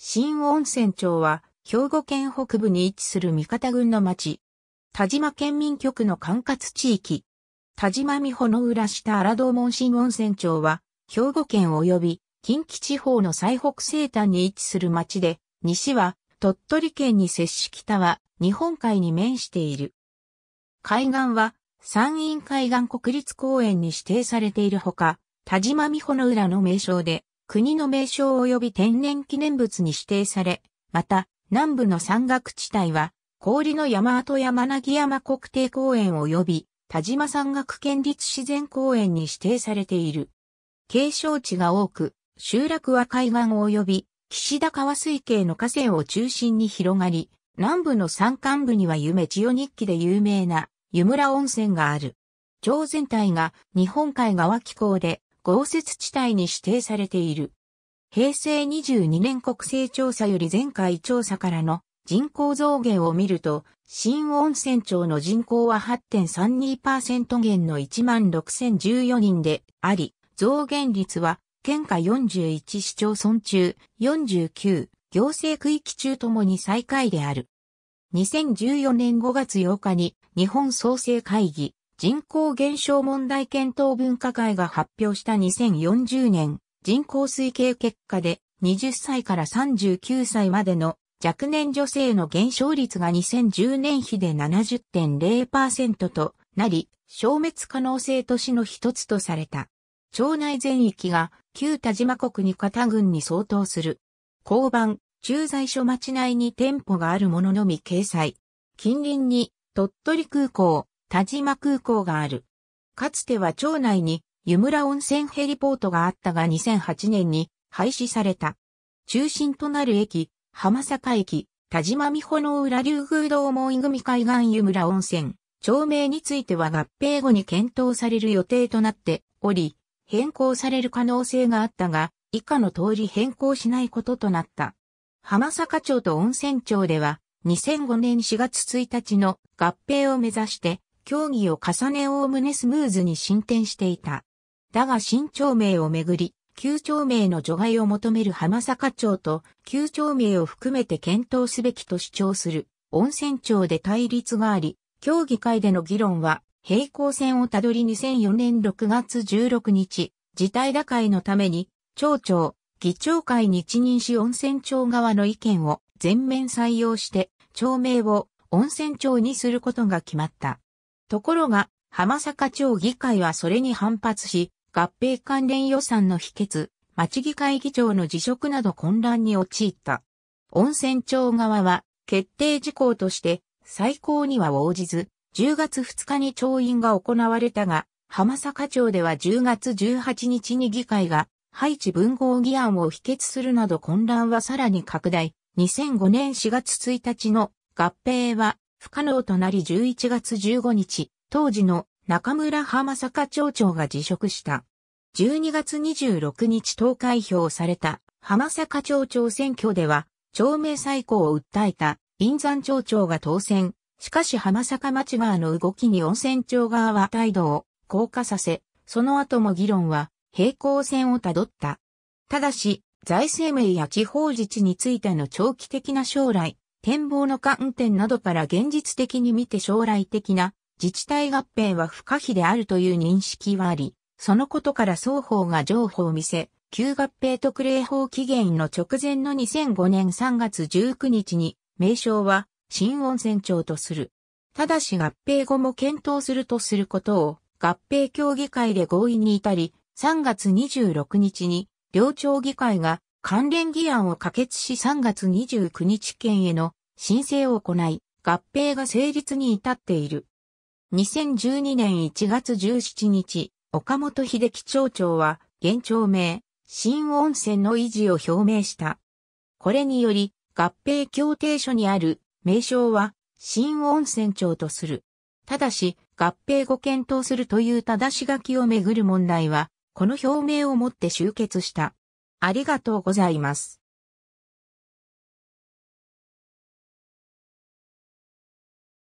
新温泉町は、兵庫県北部に位置する三方郡の町。田島県民局の管轄地域。田島美穂の浦下荒道門新温泉町は、兵庫県及び近畿地方の最北西端に位置する町で、西は鳥取県に接し北は日本海に面している。海岸は山陰海岸国立公園に指定されているほか、田島美穂の浦の名称で国の名称及び天然記念物に指定され、また、南部の山岳地帯は、氷の山跡山木山国定公園及び田島山岳県立自然公園に指定されている。景勝地が多く、集落は海岸及び岸田川水系の河川を中心に広がり、南部の山間部には夢千代日記で有名な湯村温泉がある。町全体が日本海側気候で豪雪地帯に指定されている。平成22年国勢調査より前回調査からの人口増減を見ると、新温泉町の人口は8.32%減の16,014人であり、増減率は県下41市町村中49行政区域中ともに最下位である。2014年5月8日に日本創生会議人口減少問題検討分科会が発表した2040年人口推計結果で20歳から39歳までの若年女性の減少率が2010年比で70.0%となり、消滅可能性都市の一つとされた。町内全域が旧田島国に片郡に相当する。交番、駐在所町内に店舗があるもののみ掲載。近隣に鳥取空港、田島空港がある。かつては町内に湯村温泉ヘリポートがあったが2008年に廃止された。中心となる駅、浜坂駅、田島美穂の浦竜宮道門井組海岸湯村温泉、町名については合併後に検討される予定となっており、変更される可能性があったが、以下の通り変更しないこととなった。浜坂町と温泉町では、2005年4月1日の合併を目指して、協議を重ねおおむねスムーズに進展していた。だが新町名をめぐり、旧町名の除外を求める浜坂町と旧町名を含めて検討すべきと主張する温泉町で対立があり、協議会での議論は平行線をたどり2004年6月16日、事態打開のために町長、議長会に一任し温泉町側の意見を全面採用して、町名を温泉町にすることが決まった。ところが、浜坂町議会はそれに反発し、合併関連予算の否決、町議会議長の辞職など混乱に陥った。温泉町側は、決定事項として、最高には応じず、10月2日に調印が行われたが、浜坂町では10月18日に議会が、配置文豪議案を否決するなど混乱はさらに拡大。2005年4月1日の合併は不可能となり11月15日、当時の中村浜坂町長が辞職した。12月26日投開票された浜坂町長選挙では、町名再考を訴えた印山町長が当選。しかし浜坂町側の動きに温泉町側は態度を硬化させ、その後も議論は平行線をたどった。ただし、財政面や地方自治についての長期的な将来、展望の観点などから現実的に見て将来的な自治体合併は不可避であるという認識はあり、そのことから双方が情報を見せ、旧合併特例法期限の直前の2005年3月19日に、名称は新温泉町とする。ただし合併後も検討するとすることを合併協議会で合意に至り、3月26日に両町議会が関連議案を可決し3月29日県への申請を行い、合併が成立に至っている。2012年1月17日、岡本秀樹町長は、現町名、新温泉の維持を表明した。これにより、合併協定書にある名称は、新温泉町とする。ただし、合併後検討するという正し書きをめぐる問題は、この表明をもって終結した。ありがとうございます。